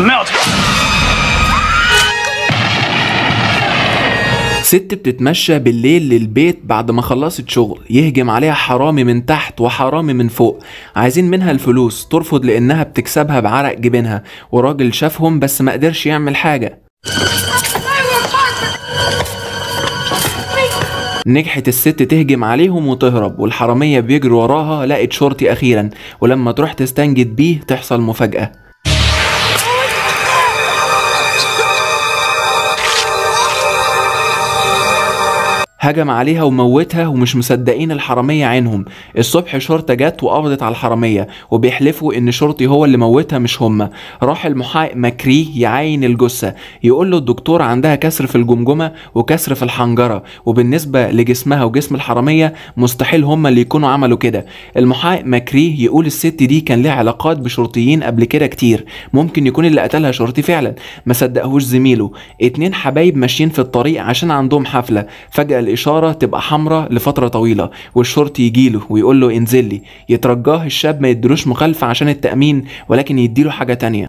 merde ست بتتمشى بالليل للبيت بعد ما خلصت شغل يهجم عليها حرامي من تحت وحرامي من فوق عايزين منها الفلوس ترفض لانها بتكسبها بعرق جبينها وراجل شافهم بس ما قدرش يعمل حاجه نجحت الست تهجم عليهم وتهرب والحراميه بيجري وراها لقت شرطي اخيرا ولما تروح تستنجد بيه تحصل مفاجاه هجم عليها وموتها ومش مصدقين الحراميه عينهم الصبح شرطه جت وقبضت على الحراميه وبيحلفوا ان شرطي هو اللي موتها مش هما راح المحقق مكري يعين الجثه يقول له الدكتور عندها كسر في الجمجمه وكسر في الحنجره وبالنسبه لجسمها وجسم الحراميه مستحيل هما اللي يكونوا عملوا كده المحقق مكري يقول الست دي كان لها علاقات بشرطيين قبل كده كتير ممكن يكون اللي قتلها شرطي فعلا ما صدقهوش زميله اتنين حبايب ماشيين في الطريق عشان عندهم حفله فجاه الاشاره تبقى حمراء لفتره طويله والشرطي يجيله ويقول له انزلي يترجاه الشاب ما يدلوش مخالفه عشان التامين ولكن يديله حاجه تانية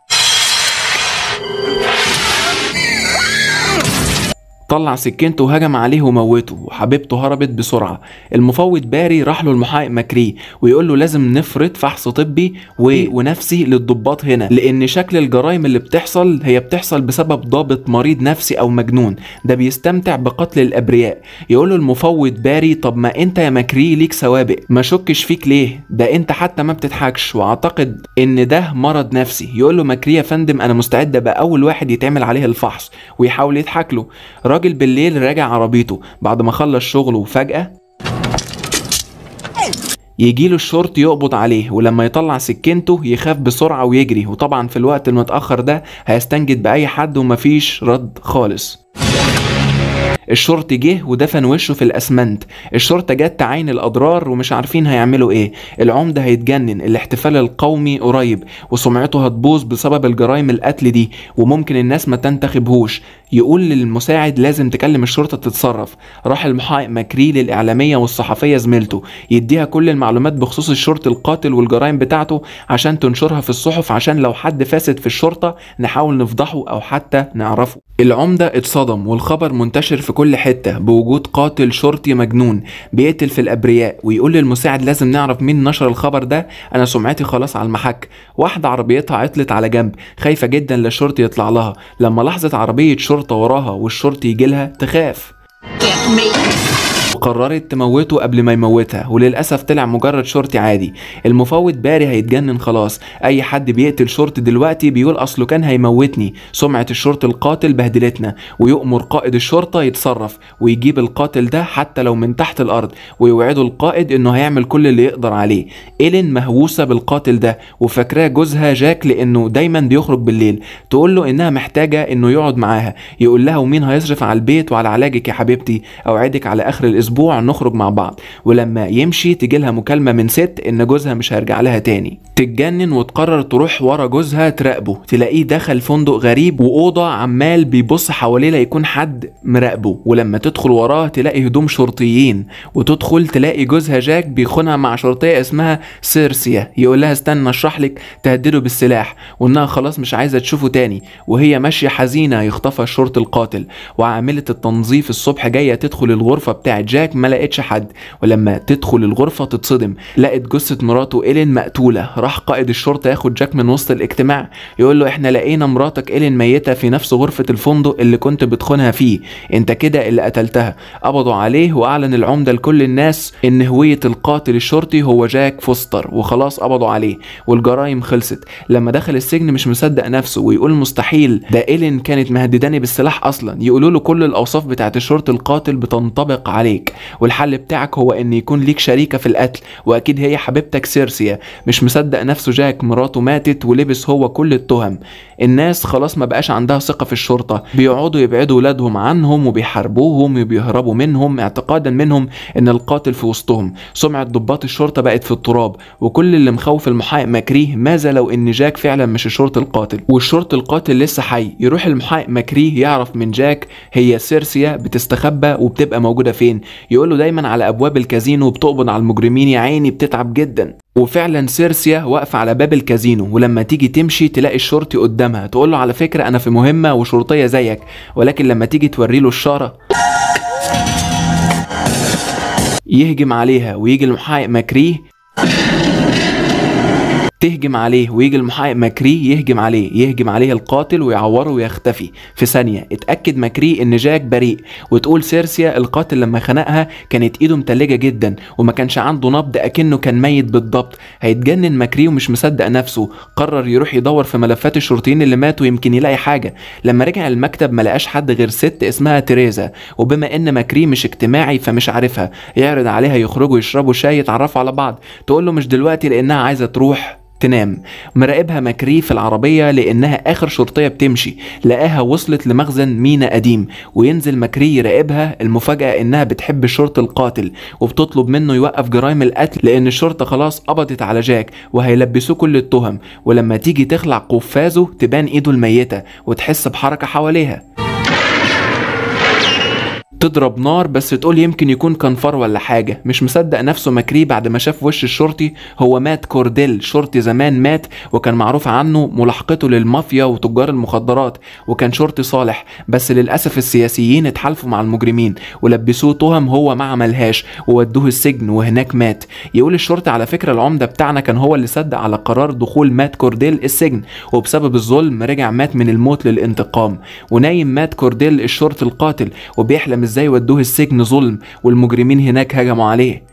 طلع سكينته وهجم عليه وموته وحبيبته هربت بسرعه المفوض باري راح له المحقق مكري ويقول له لازم نفرض فحص طبي و... ونفسي للضباط هنا لان شكل الجرائم اللي بتحصل هي بتحصل بسبب ضابط مريض نفسي او مجنون ده بيستمتع بقتل الابرياء يقول له المفوض باري طب ما انت يا مكري ليك سوابق ما شكش فيك ليه ده انت حتى ما بتضحكش واعتقد ان ده مرض نفسي يقول له مكري يا فندم انا مستعد ابقى اول واحد يتعمل عليه الفحص ويحاول يضحك له الراجل بالليل راجع عربيته بعد ما خلص شغله وفجأة يجيله الشرطي يقبض عليه ولما يطلع سكينته يخاف بسرعة ويجري وطبعا في الوقت المتأخر ده هيستنجد بأي حد ومفيش رد خالص الشرطي جه ودفن وشه في الاسمنت الشرطه جت تعاين الاضرار ومش عارفين هيعملوا ايه العمده هيتجنن الاحتفال القومي قريب وسمعته هتبوظ بسبب الجرائم القتل دي وممكن الناس ما تنتخبهوش يقول للمساعد لازم تكلم الشرطه تتصرف راح المحقق مكري للاعلاميه والصحفيه زميلته يديها كل المعلومات بخصوص الشرطي القاتل والجرائم بتاعته عشان تنشرها في الصحف عشان لو حد فاسد في الشرطه نحاول نفضحه او حتى نعرفه العمده اتصدم والخبر منتشر في في كل حتة بوجود قاتل شرطي مجنون بيقتل في الأبرياء ويقول للمساعد لازم نعرف مين نشر الخبر ده أنا سمعتي خلاص على المحك واحدة عربيتها عطلت على جنب خايفة جدا للشرطي يطلع لها لما لاحظت عربية شرطة وراها والشرطي يجيلها تخاف وقررت تموته قبل ما يموتها وللأسف طلع مجرد شرطي عادي المفوض باري هيتجنن خلاص أي حد بيقتل شرطي دلوقتي بيقول أصله كان هيموتني سمعة الشرطي القاتل بهدلتنا ويؤمر قائد الشرطة يتصرف ويجيب القاتل ده حتى لو من تحت الأرض ويوعده القائد إنه هيعمل كل اللي يقدر عليه إيلين مهووسة بالقاتل ده وفاكراه جوزها جاك لأنه دايما بيخرج بالليل تقول له إنها محتاجة إنه يقعد معاها يقول لها ومين هيصرف على البيت وعلى علاجك يا حبيبتي أوعدك على آخر الأسبوع اسبوع نخرج مع بعض ولما يمشي تجيلها مكالمه من ست ان جوزها مش هيرجع لها تاني تتجنن وتقرر تروح ورا جوزها تراقبه تلاقيه دخل فندق غريب واوضه عمال بيبص حواليه ليكون حد مراقبه ولما تدخل وراه تلاقي هدوم شرطيين وتدخل تلاقي جوزها جاك بيخونها مع شرطيه اسمها سيرسيا يقول لها استنى اشرح لك تهدده بالسلاح وانها خلاص مش عايزه تشوفه تاني وهي ماشيه حزينه يخطفها الشرطي القاتل وعامله التنظيف الصبح جايه تدخل الغرفه بتاعه جاك جاك ما لقيتش حد ولما تدخل الغرفة تتصدم لقت جثة مراته إيلين مقتولة راح قائد الشرطة ياخد جاك من وسط الاجتماع يقول له احنا لقينا مراتك إيلين ميتة في نفس غرفة الفندق اللي كنت بتخونها فيه انت كده اللي قتلتها قبضوا عليه وأعلن العمدة لكل الناس إن هوية القاتل الشرطي هو جاك فوستر وخلاص قبضوا عليه والجرايم خلصت لما دخل السجن مش مصدق نفسه ويقول مستحيل ده إيلين كانت مهدداني بالسلاح أصلا يقولوا له كل الأوصاف بتاعت الشرطي القاتل بتنطبق عليك والحل بتاعك هو ان يكون ليك شريكه في القتل واكيد هي حبيبتك سيرسيا مش مصدق نفسه جاك مراته ماتت ولبس هو كل التهم الناس خلاص ما بقاش عندها ثقه في الشرطه بيقعدوا يبعدوا ولادهم عنهم وبيحاربوهم وبيهربوا منهم اعتقادا منهم ان القاتل في وسطهم سمعه ضباط الشرطه بقت في التراب وكل اللي مخوف المحقق مكريه ماذا لو ان جاك فعلا مش الشرطي القاتل والشرطي القاتل لسه حي يروح المحقق مكريه يعرف من جاك هي سيرسيا بتستخبى وبتبقى موجوده فين يقول له دايما على ابواب الكازينو بتقبض على المجرمين يا عيني بتتعب جدا وفعلا سيرسيا واقفه على باب الكازينو ولما تيجي تمشي تلاقي الشرطي قدامها تقول له على فكره انا في مهمه وشرطيه زيك ولكن لما تيجي توري له الشاره يهجم عليها ويجي المحقق مكريه تهجم عليه ويجي المحقق ماكري يهجم عليه يهجم عليه القاتل ويعوره ويختفي في ثانية اتأكد ماكري ان جاك بريء وتقول سيرسيا القاتل لما خنقها كانت ايده متلجة جدا وما كانش عنده نبض اكنه كان ميت بالضبط هيتجنن ماكري ومش مصدق نفسه قرر يروح يدور في ملفات الشرطيين اللي ماتوا يمكن يلاقي حاجة لما رجع المكتب ما لقاش حد غير ست اسمها تيريزا وبما ان ماكري مش اجتماعي فمش عارفها يعرض عليها يخرجوا يشربوا شاي يتعرفوا على بعض تقول له مش دلوقتي لانها عايزة تروح تنام مراقبها مكري في العربية لأنها آخر شرطية بتمشي لقاها وصلت لمخزن مينا قديم وينزل مكري يراقبها المفاجأة إنها بتحب الشرط القاتل وبتطلب منه يوقف جرائم القتل لأن الشرطة خلاص قبضت على جاك وهيلبسوه كل التهم ولما تيجي تخلع قفازه تبان إيده الميتة وتحس بحركة حواليها تضرب نار بس تقول يمكن يكون كنفار ولا حاجة مش مصدق نفسه مكري بعد ما شاف وش الشرطي هو مات كورديل شرطي زمان مات وكان معروف عنه ملاحقته للمافيا وتجار المخدرات وكان شرطي صالح بس للأسف السياسيين اتحالفوا مع المجرمين ولبسوه تهم هو ما عملهاش وودوه السجن وهناك مات يقول الشرطي على فكرة العمدة بتاعنا كان هو اللي صدق على قرار دخول مات كورديل السجن وبسبب الظلم رجع مات من الموت للانتقام ونايم مات كورديل الشرطي القاتل وبيحلم ازاي ودوه السجن ظلم والمجرمين هناك هجموا عليه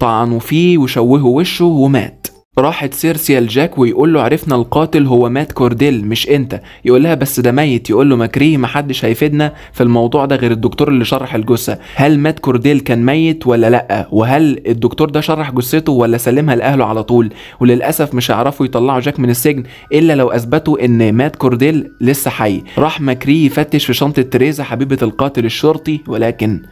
طعنوا فيه وشوهوا وشه ومات راحت سيرسيا لجاك ويقول له عرفنا القاتل هو مات كورديل مش انت يقول لها بس ده ميت يقول له مكريه محدش هيفيدنا في الموضوع ده غير الدكتور اللي شرح الجثه هل مات كورديل كان ميت ولا لا وهل الدكتور ده شرح جثته ولا سلمها لاهله على طول وللاسف مش هيعرفوا يطلعوا جاك من السجن الا لو اثبتوا ان مات كورديل لسه حي راح مكريه يفتش في شنطه تريزا حبيبه القاتل الشرطي ولكن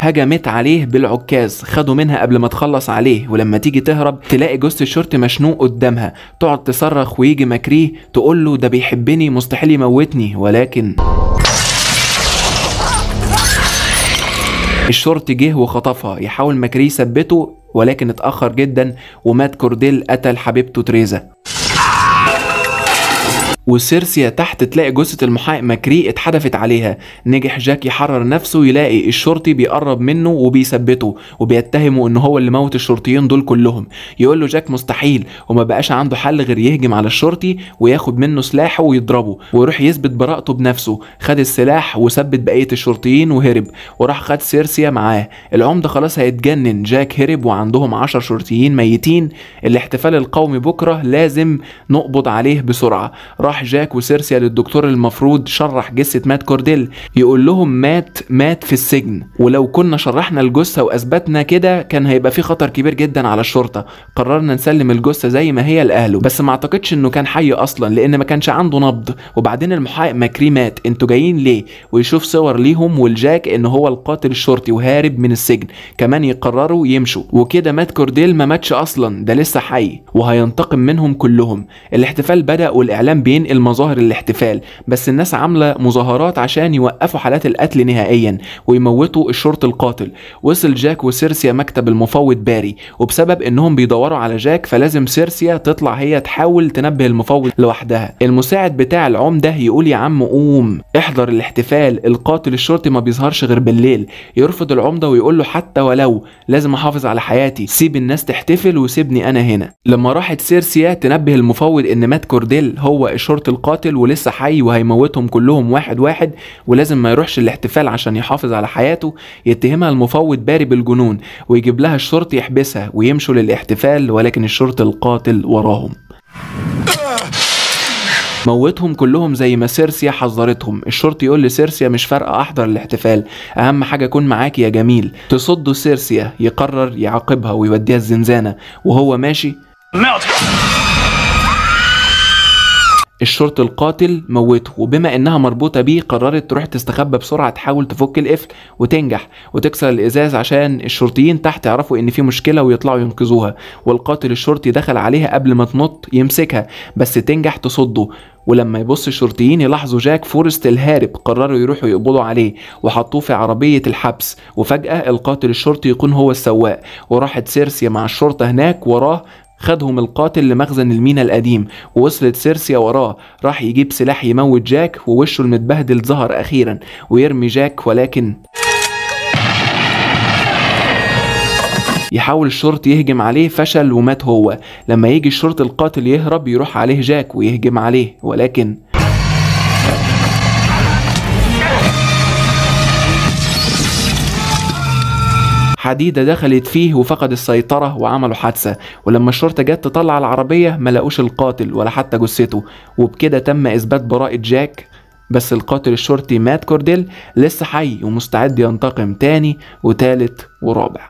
هجمت عليه بالعكاز خدوا منها قبل ما تخلص عليه ولما تيجي تهرب تلاقي جثة الشرطي مشنوق قدامها تقعد تصرخ ويجي مكريه تقول له ده بيحبني مستحيل يموتني ولكن الشرطي جه وخطفها يحاول مكريه يثبته ولكن اتأخر جدا ومات كورديل قتل حبيبته تريزا وسيرسيا تحت تلاقي جثة المحقق ماكري اتحدفت عليها نجح جاك يحرر نفسه يلاقي الشرطي بيقرب منه وبيثبته وبيتهمه ان هو اللي موت الشرطيين دول كلهم يقول له جاك مستحيل وما بقاش عنده حل غير يهجم على الشرطي وياخد منه سلاحه ويضربه ويروح يثبت براءته بنفسه خد السلاح وثبت بقية الشرطيين وهرب وراح خد سيرسيا معاه العمدة خلاص هيتجنن جاك هرب وعندهم 10 شرطيين ميتين الاحتفال القومي بكرة لازم نقبض عليه بسرعة راح جاك وسيرسيا للدكتور المفروض شرح جثه مات كورديل يقول لهم مات مات في السجن ولو كنا شرحنا الجثه واثبتنا كده كان هيبقى في خطر كبير جدا على الشرطه قررنا نسلم الجثه زي ما هي لاهله بس ما اعتقدش انه كان حي اصلا لان ما كانش عنده نبض وبعدين المحقق ماكري مات انتوا جايين ليه ويشوف صور ليهم ولجاك ان هو القاتل الشرطي وهارب من السجن كمان يقرروا يمشوا وكده مات كورديل ما ماتش اصلا ده لسه حي وهينتقم منهم كلهم الاحتفال بدا والاعلام بين من المظاهر الاحتفال بس الناس عامله مظاهرات عشان يوقفوا حالات القتل نهائيا ويموتوا الشرطي القاتل وصل جاك وسيرسيا مكتب المفوض باري وبسبب انهم بيدوروا على جاك فلازم سيرسيا تطلع هي تحاول تنبه المفوض لوحدها المساعد بتاع العمده يقول يا عم قوم احضر الاحتفال القاتل الشرطي ما بيظهرش غير بالليل يرفض العمده ويقول له حتى ولو لازم احافظ على حياتي سيب الناس تحتفل وسيبني انا هنا لما راحت سيرسيا تنبه المفوض ان مات كورديل هو الشرطي شرط القاتل ولسه حي وهيموتهم كلهم واحد واحد ولازم ما يروحش الاحتفال عشان يحافظ على حياته يتهمها المفوض باري بالجنون ويجيب لها الشرطي يحبسها ويمشوا للاحتفال ولكن الشرطي القاتل وراهم موتهم كلهم زي ما سيرسيا حذرتهم الشرطي يقول لسيرسيا مش فارقه احضر الاحتفال اهم حاجه اكون معاك يا جميل تصده سيرسيا يقرر يعاقبها ويوديها الزنزانه وهو ماشي الشرطي القاتل موته وبما انها مربوطه بيه قررت تروح تستخبى بسرعه تحاول تفك القفل وتنجح وتكسر الازاز عشان الشرطيين تحت يعرفوا ان في مشكله ويطلعوا ينقذوها والقاتل الشرطي دخل عليها قبل ما تنط يمسكها بس تنجح تصده ولما يبص الشرطيين يلاحظوا جاك فورست الهارب قرروا يروحوا يقبضوا عليه وحطوه في عربية الحبس وفجأة القاتل الشرطي يكون هو السواق وراحت سيرسيا مع الشرطة هناك وراه خدهم القاتل لمخزن المينا القديم ووصلت سيرسيا وراه راح يجيب سلاح يموت جاك ووشه المتبهدل ظهر أخيرا ويرمي جاك ولكن يحاول الشرط يهجم عليه فشل ومات هو لما يجي الشرط القاتل يهرب يروح عليه جاك ويهجم عليه ولكن حديدة دخلت فيه وفقد السيطرة وعملوا حادثة ولما الشرطة جت تطلع العربية ما لقوش القاتل ولا حتى جثته وبكده تم إثبات براءة جاك بس القاتل الشرطي مات كورديل لسه حي ومستعد ينتقم تاني وتالت ورابع